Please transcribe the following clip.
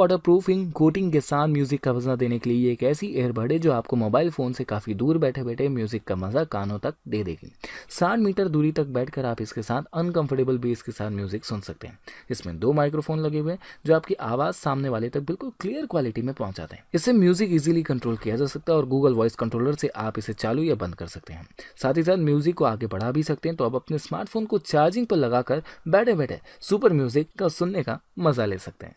water proofing coating के साथ music का मज़ा देने के लिए एक ऐसी एयरबड है जो आपको मोबाइल फ़ोन से काफ़ी दूर बैठे बैठे म्यूज़िक का मज़ा कानों तक दे देगी साठ मीटर दूरी तक बैठकर आप इसके साथ अनकंफर्टेबल बेस के साथ म्यूज़िक सुन सकते हैं इसमें दो माइक्रोफोन लगे हुए हैं जो आपकी आवाज़ सामने वाले तक बिल्कुल क्लियर क्वालिटी में पहुंचाते हैं इससे म्यूज़िक इजिली कंट्रोल किया जा सकता है और गूगल वॉइस कंट्रोलर से आप इसे चालू या बंद कर सकते हैं साथ ही साथ म्यूज़िक को आगे बढ़ा भी सकते हैं तो आप अपने स्मार्टफोन को चार्जिंग पर लगाकर बैठे बैठे सुपर म्यूज़िक का सुनने का मज़ा ले सकते हैं